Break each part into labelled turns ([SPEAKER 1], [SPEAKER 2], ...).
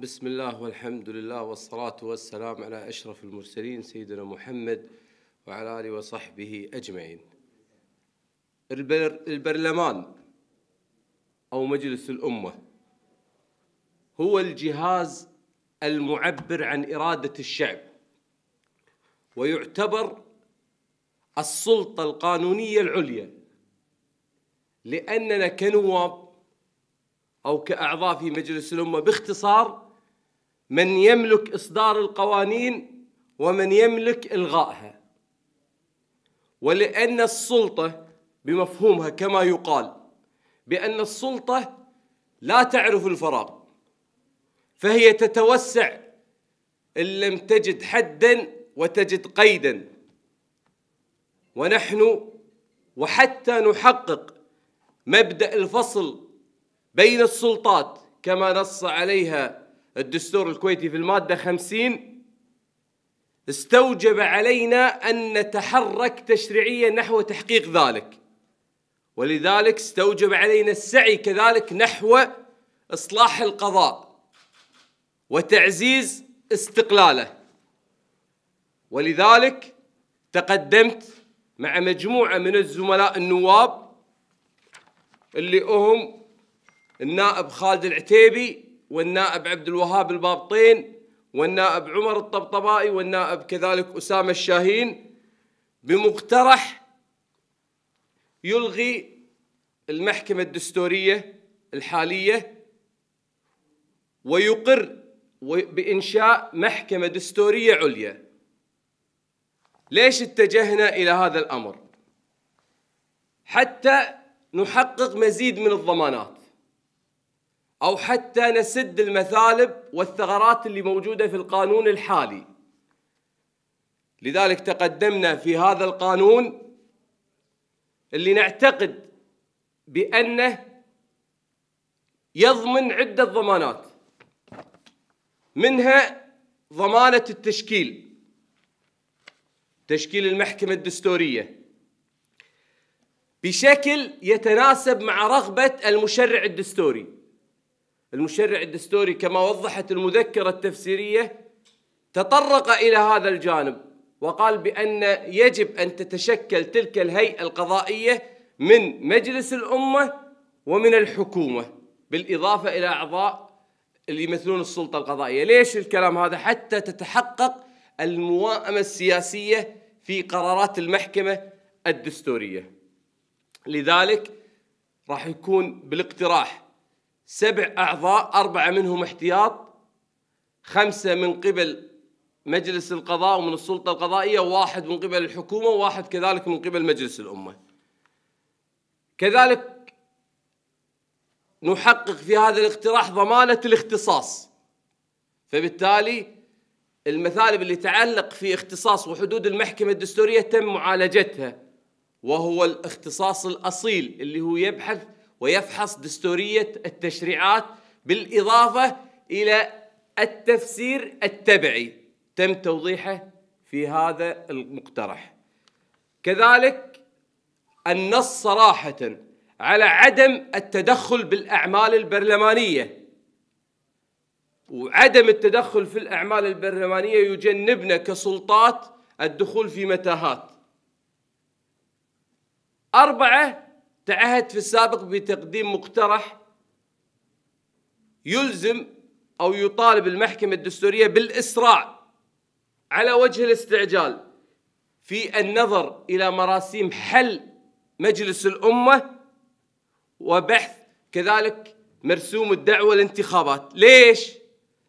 [SPEAKER 1] بسم الله والحمد لله والصلاة والسلام على أشرف المرسلين سيدنا محمد وعلى آله وصحبه أجمعين البر البرلمان أو مجلس الأمة هو الجهاز المعبر عن إرادة الشعب ويعتبر السلطة القانونية العليا لأننا كنواب أو كأعضاء في مجلس الأمة باختصار من يملك إصدار القوانين ومن يملك إلغائها ولأن السلطة بمفهومها كما يقال بأن السلطة لا تعرف الفراغ فهي تتوسع إن لم تجد حدا وتجد قيدا ونحن وحتى نحقق مبدأ الفصل بين السلطات كما نص عليها الدستور الكويتي في المادة 50 استوجب علينا أن نتحرك تشريعيا نحو تحقيق ذلك ولذلك استوجب علينا السعي كذلك نحو إصلاح القضاء وتعزيز استقلاله ولذلك تقدمت مع مجموعة من الزملاء النواب اللي هم النائب خالد العتيبي والنائب عبد الوهاب البابطين والنائب عمر الطبطبائي والنائب كذلك أسامة الشاهين بمقترح يلغي المحكمة الدستورية الحالية ويقر بإنشاء محكمة دستورية عليا ليش اتجهنا إلى هذا الأمر؟ حتى نحقق مزيد من الضمانات أو حتى نسد المثالب والثغرات اللي موجودة في القانون الحالي لذلك تقدمنا في هذا القانون اللي نعتقد بأنه يضمن عدة ضمانات منها ضمانة التشكيل تشكيل المحكمة الدستورية بشكل يتناسب مع رغبة المشرع الدستوري المشرع الدستوري كما وضحت المذكرة التفسيرية تطرق إلى هذا الجانب وقال بأن يجب أن تتشكل تلك الهيئة القضائية من مجلس الأمة ومن الحكومة بالإضافة إلى أعضاء اللي يمثلون السلطة القضائية ليش الكلام هذا حتى تتحقق المواءمة السياسية في قرارات المحكمة الدستورية لذلك راح يكون بالاقتراح سبع أعضاء أربعة منهم احتياط خمسة من قبل مجلس القضاء ومن السلطة القضائية واحد من قبل الحكومة وواحد كذلك من قبل مجلس الأمة كذلك نحقق في هذا الاقتراح ضمانة الاختصاص فبالتالي المثالب اللي تعلق في اختصاص وحدود المحكمة الدستورية تم معالجتها وهو الاختصاص الأصيل اللي هو يبحث ويفحص دستوريه التشريعات بالاضافه الى التفسير التبعي تم توضيحه في هذا المقترح كذلك النص صراحه على عدم التدخل بالاعمال البرلمانيه وعدم التدخل في الاعمال البرلمانيه يجنبنا كسلطات الدخول في متاهات اربعه تعهد في السابق بتقديم مقترح يلزم أو يطالب المحكمة الدستورية بالإسراع على وجه الاستعجال في النظر إلى مراسيم حل مجلس الأمة وبحث كذلك مرسوم الدعوة الانتخابات ليش؟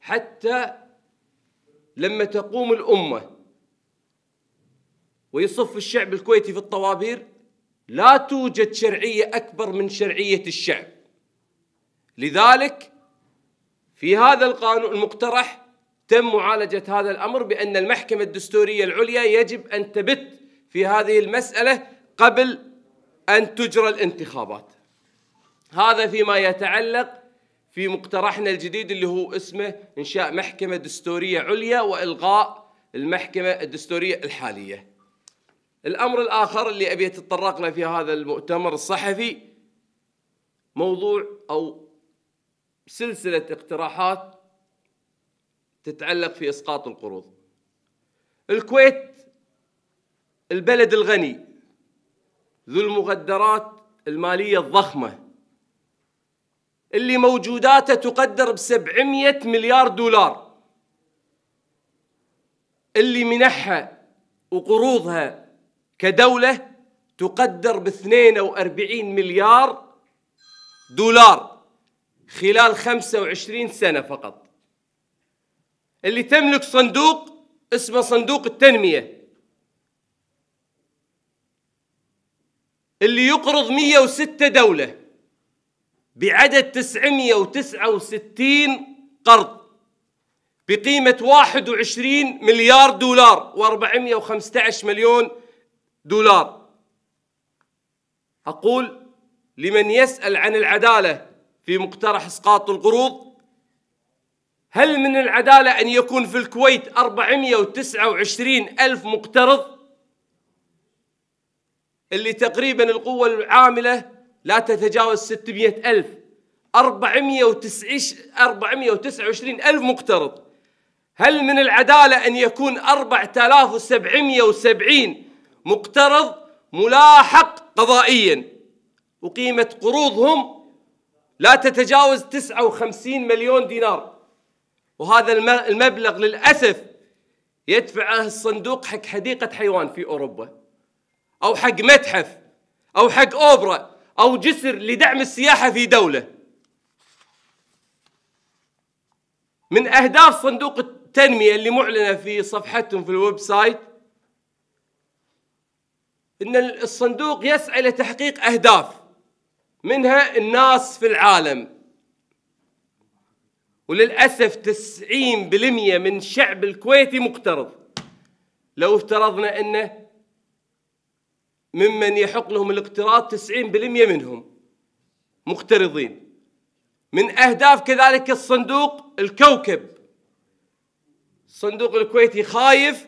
[SPEAKER 1] حتى لما تقوم الأمة ويصف الشعب الكويتي في الطوابير لا توجد شرعيه اكبر من شرعيه الشعب لذلك في هذا القانون المقترح تم معالجه هذا الامر بان المحكمه الدستوريه العليا يجب ان تبت في هذه المساله قبل ان تجرى الانتخابات هذا فيما يتعلق في مقترحنا الجديد اللي هو اسمه انشاء محكمه دستوريه عليا والغاء المحكمه الدستوريه الحاليه الأمر الآخر اللي أبي أتطرق له في هذا المؤتمر الصحفي موضوع أو سلسلة اقتراحات تتعلق في إسقاط القروض الكويت البلد الغني ذو المقدرات المالية الضخمة اللي موجوداته تقدر ب 700 مليار دولار اللي منحها وقروضها كدولة تقدر ب 42 مليار دولار خلال 25 سنة فقط اللي تملك صندوق اسمه صندوق التنمية اللي يقرض 106 دولة بعدد 969 قرض بقيمة 21 مليار دولار و415 مليون دولار أقول لمن يسأل عن العدالة في مقترح إسقاط القروض هل من العدالة أن يكون في الكويت 429 ألف مقترض اللي تقريبا القوة العاملة لا تتجاوز 600 ألف 429 ألف مقترض هل من العدالة أن يكون 4770 مقترض ملاحق قضائيا وقيمة قروضهم لا تتجاوز 59 مليون دينار وهذا المبلغ للأسف يدفعه الصندوق حق حديقة حيوان في أوروبا أو حق متحف أو حق أوبرا أو جسر لدعم السياحة في دولة من أهداف صندوق التنمية اللي معلنة في صفحتهم في الويب سايت ان الصندوق يسعى لتحقيق اهداف منها الناس في العالم وللاسف 90% من الشعب الكويتي مقترض لو افترضنا انه ممن يحق لهم الاقتراض 90% منهم مقترضين من اهداف كذلك الصندوق الكوكب الصندوق الكويتي خايف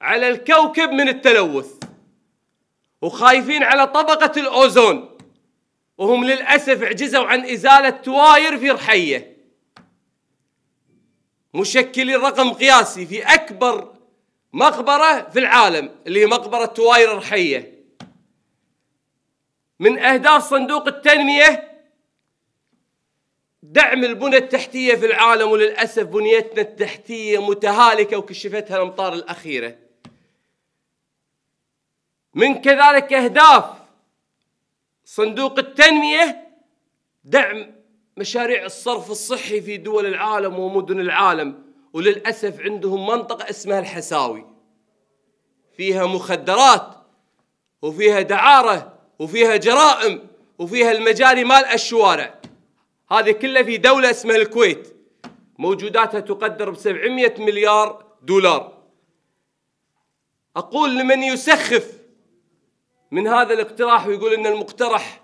[SPEAKER 1] على الكوكب من التلوث وخايفين على طبقة الأوزون وهم للأسف عجزوا عن إزالة تواير في رحية مشكلين رقم قياسي في أكبر مقبرة في العالم اللي هي مقبرة تواير رحية من أهداف صندوق التنمية دعم البنى التحتية في العالم وللأسف بنيتنا التحتية متهالكة وكشفتها الأمطار الأخيرة من كذلك أهداف صندوق التنمية دعم مشاريع الصرف الصحي في دول العالم ومدن العالم وللأسف عندهم منطقة اسمها الحساوي فيها مخدرات وفيها دعارة وفيها جرائم وفيها المجاري مال الشوارع هذه كلها في دولة اسمها الكويت موجوداتها تقدر ب 700 مليار دولار أقول لمن يسخف من هذا الاقتراح ويقول ان المقترح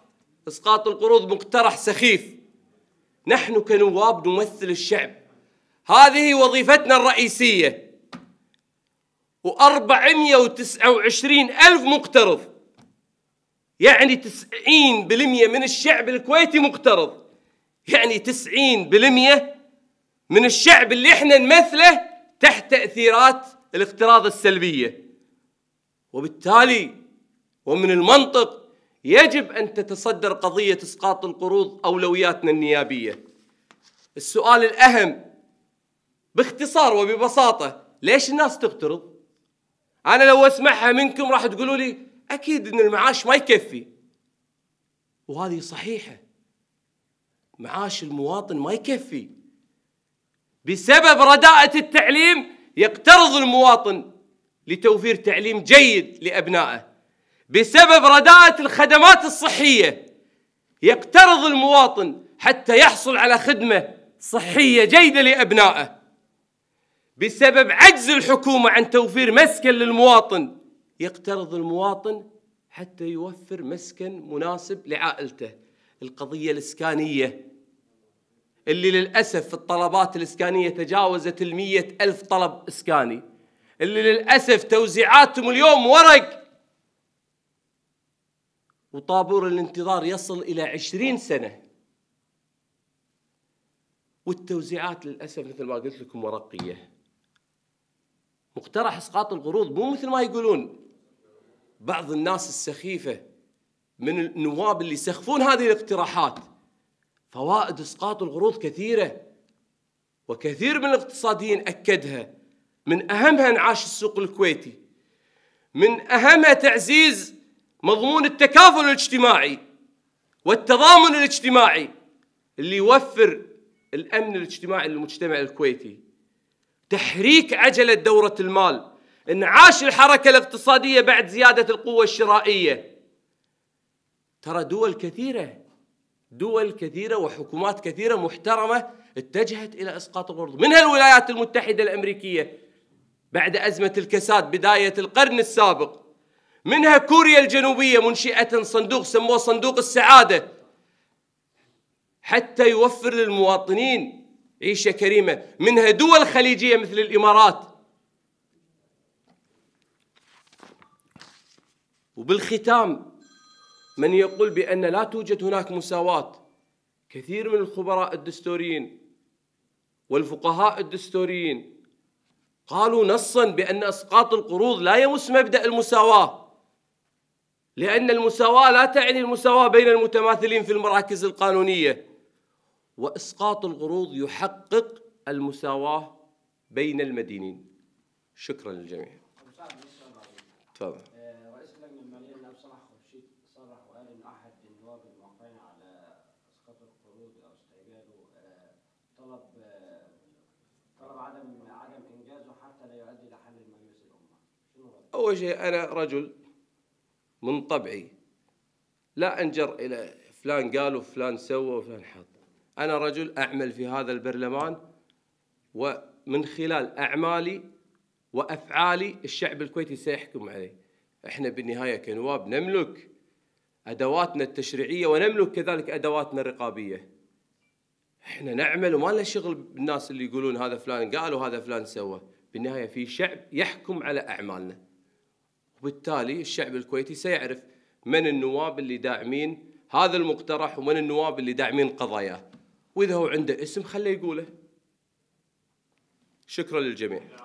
[SPEAKER 1] اسقاط القروض مقترح سخيف نحن كنواب نمثل الشعب هذه وظيفتنا الرئيسيه و429 ألف مقترض يعني 90% من الشعب الكويتي مقترض يعني 90% من الشعب اللي احنا نمثله تحت تأثيرات الاقتراض السلبية وبالتالي ومن المنطق يجب أن تتصدر قضية إسقاط القروض أولوياتنا النيابية السؤال الأهم باختصار وببساطة ليش الناس تقترض؟ أنا لو أسمعها منكم راح تقولوا لي أكيد أن المعاش ما يكفي وهذه صحيحة معاش المواطن ما يكفي بسبب رداءة التعليم يقترض المواطن لتوفير تعليم جيد لأبنائه بسبب رداءة الخدمات الصحية يقترض المواطن حتى يحصل على خدمة صحية جيدة لأبنائه بسبب عجز الحكومة عن توفير مسكن للمواطن يقترض المواطن حتى يوفر مسكن مناسب لعائلته القضية الإسكانية اللي للأسف الطلبات الإسكانية تجاوزت المية ألف طلب إسكاني اللي للأسف توزيعاتهم اليوم ورق وطابور الانتظار يصل إلى عشرين سنة والتوزيعات للأسف مثل ما قلت لكم ورقية مقترح إسقاط القروض مو مثل ما يقولون بعض الناس السخيفة من النواب اللي يسخفون هذه الاقتراحات فوائد إسقاط القروض كثيرة وكثير من الاقتصاديين أكدها من أهمها انعاش السوق الكويتي من أهمها تعزيز مضمون التكافل الاجتماعي والتضامن الاجتماعي اللي يوفر الامن الاجتماعي للمجتمع الكويتي تحريك عجله دوره المال انعاش الحركه الاقتصاديه بعد زياده القوه الشرائيه ترى دول كثيره دول كثيره وحكومات كثيره محترمه اتجهت الى اسقاط القرض منها الولايات المتحده الامريكيه بعد ازمه الكساد بدايه القرن السابق منها كوريا الجنوبية منشئة صندوق سموه صندوق السعادة حتى يوفر للمواطنين عيشة كريمة منها دول خليجية مثل الإمارات وبالختام من يقول بأن لا توجد هناك مساواة كثير من الخبراء الدستوريين والفقهاء الدستوريين قالوا نصا بأن إسقاط القروض لا يمس مبدأ المساواة لأن المساواة لا تعني المساواة بين المتماثلين في المراكز القانونية وإسقاط القروض يحقق المساواة بين المدينين شكرا للجميع تفضل رئيس اللجنه الماليه صلاح خورشيد صرح وقال ان احد النواب على او استعجاله طلب طلب عدم عدم انجازه حتى لا يؤدي الى حل المجلس الامه. اول شيء انا رجل من طبعي لا أنجر إلى فلان قال وفلان سوى وفلان حط أنا رجل أعمل في هذا البرلمان ومن خلال أعمالي وأفعالي الشعب الكويتي سيحكم علي إحنا بالنهاية كنواب نملك أدواتنا التشريعية ونملك كذلك أدواتنا الرقابية احنا نعمل وما لنا شغل بالناس اللي يقولون هذا فلان قال وهذا فلان سوى بالنهايه في شعب يحكم على اعمالنا وبالتالي الشعب الكويتي سيعرف من النواب اللي داعمين هذا المقترح ومن النواب اللي داعمين قضاياه واذا هو عنده اسم خليه يقوله شكرا للجميع